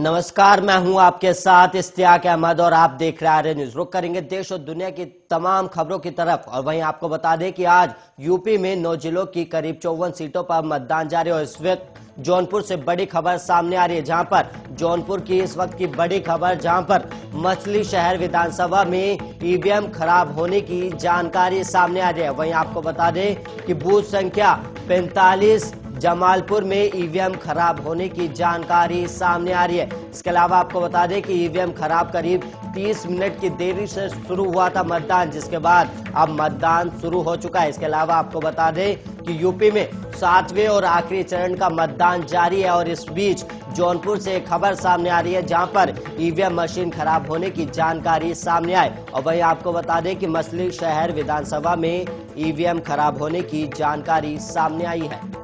नमस्कार मैं हूं आपके साथ इश्तियाक अहमद और आप देख रहे हैं न्यूज रुक करेंगे देश और दुनिया की तमाम खबरों की तरफ और वहीं आपको बता दें कि आज यूपी में नौ जिलों की करीब चौवन सीटों पर मतदान जारी और इस वक्त जौनपुर से बड़ी खबर सामने आ रही है जहां पर जौनपुर की इस वक्त की बड़ी खबर जहां पर मछली शहर विधानसभा में ईवीएम खराब होने की जानकारी सामने आ रही है वही आपको बता दें की बूथ संख्या पैंतालीस जमालपुर में ईवीएम खराब होने की जानकारी सामने आ रही है इसके अलावा आपको बता दें कि ईवीएम खराब करीब 30 मिनट की देरी से शुरू हुआ था मतदान जिसके बाद अब मतदान शुरू हो चुका है इसके अलावा आपको बता दें कि यूपी में सातवें और आखिरी चरण का मतदान जारी है और इस बीच जौनपुर से खबर सामने आ रही है जहां पर ईवीएम मशीन खराब होने की जानकारी सामने आई और वहीं आपको बता दें कि मछली शहर विधानसभा में ईवीएम खराब होने की जानकारी सामने आई है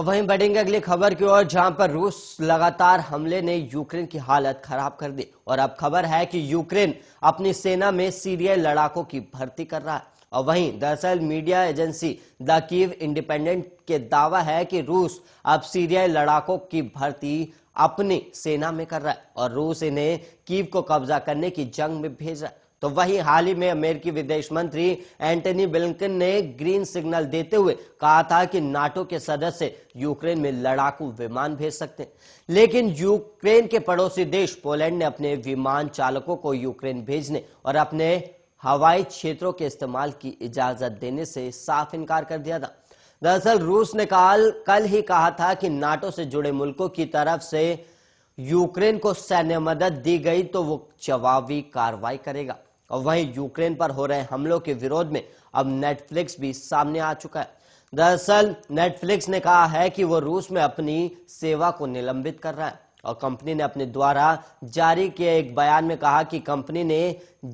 अब वहीं बढ़ेंगे अगली खबर की ओर जहां पर रूस लगातार हमले ने यूक्रेन की हालत खराब कर दी और अब खबर है कि यूक्रेन अपनी सेना में सीरियल लड़ाकों की भर्ती कर रहा है और वहीं दरअसल media agency the Kyiv Independent के दावा है कि रूस अब सीरियाई लड़ाकों की भर्ती अपनी सेना में कर रहा है और रूस इन्हें कीव को कब्जा करने की जंग में भेज रहा है तो वही हाल ही में अमेरिकी विदेश मंत्री एंटनी बिल्कन ने ग्रीन सिग्नल देते हुए कहा था कि नाटो के सदस्य यूक्रेन में लड़ाकू विमान भेज सकते हैं लेकिन यूक्रेन के पड़ोसी देश पोलैंड ने अपने विमान चालकों को यूक्रेन भेजने और अपने हवाई क्षेत्रों के इस्तेमाल की इजाजत देने से साफ इनकार कर दिया था दरअसल रूस ने कल कल ही कहा था कि नाटो से जुड़े मुल्कों की तरफ से यूक्रेन को सैन्य मदद दी गई तो वो जवाबी कार्रवाई करेगा और वहीं यूक्रेन पर हो रहे हमलों के विरोध में अब नेटफ्लिक्स भी सामने आ चुका है दरअसल नेटफ्लिक्स ने कहा है कि वो रूस में अपनी सेवा को निलंबित कर रहा है और कंपनी ने अपने द्वारा जारी किए एक बयान में कहा कि कंपनी ने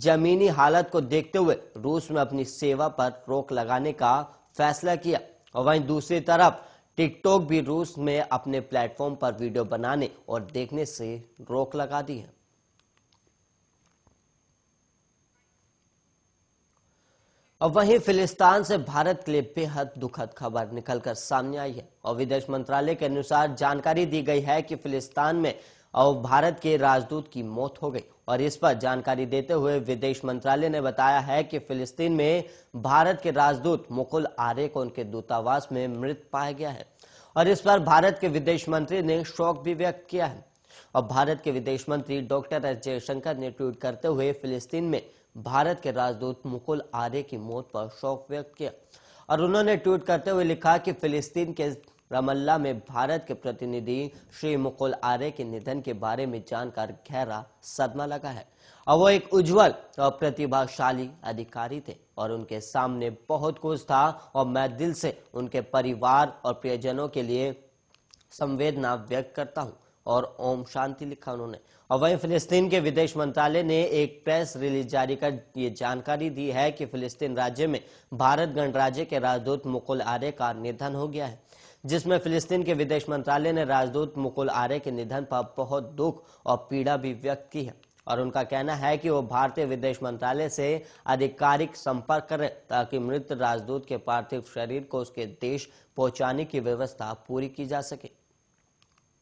जमीनी हालत को देखते हुए रूस में अपनी सेवा पर रोक लगाने का फैसला किया और वहीं दूसरी तरफ टिकटॉक भी रूस में अपने प्लेटफॉर्म पर वीडियो बनाने और देखने से रोक लगा दी है अब वहीं फिलिस्तान से भारत के लिए बेहद दुखद खबर निकलकर सामने आई है और विदेश मंत्रालय के अनुसार जानकारी दी गई है कि फिलिस्तान में और भारत के राजदूत की मौत हो गई और इस पर जानकारी देते हुए विदेश मंत्रालय ने बताया है कि फिलिस्तीन में भारत के राजदूत मुकुल आर्य को उनके दूतावास में मृत पाया गया है और इस पर भारत के विदेश मंत्री ने शोक भी व्यक्त किया है और भारत के विदेश मंत्री डॉक्टर एस जयशंकर ने ट्वीट करते हुए फिलिस्तीन में भारत के राजदूत मुकुल आर्य की मौत पर शोक व्यक्त किया और उन्होंने ट्वीट करते हुए लिखा कि फिलिस्तीन के रमल्ला में भारत के प्रतिनिधि श्री मुकुल आर्य के निधन के बारे में जानकर गहरा सदमा लगा है और वो एक उज्जवल और प्रतिभाशाली अधिकारी थे और उनके सामने बहुत कुछ था और मैं दिल से उनके परिवार और प्रियजनों के लिए संवेदना व्यक्त करता हूँ और ओम शांति लिखा उन्होंने और वहीं फिलिस्तीन के विदेश मंत्रालय ने एक प्रेस रिलीज जारी कर ये जानकारी दी है कि फिलिस्तीन राज्य में भारत गणराज्य के राजदूत मुकुल आर्य का निधन हो गया है जिसमें फिलिस्तीन के विदेश मंत्रालय ने राजदूत मुकुल आर्य के निधन पर बहुत दुख और पीड़ा भी व्यक्त की है और उनका कहना है कि वो भारतीय विदेश मंत्रालय से आधिकारिक संपर्क करें ताकि मृत राजदूत के पार्थिव शरीर को उसके देश पहुंचाने की व्यवस्था पूरी की जा सके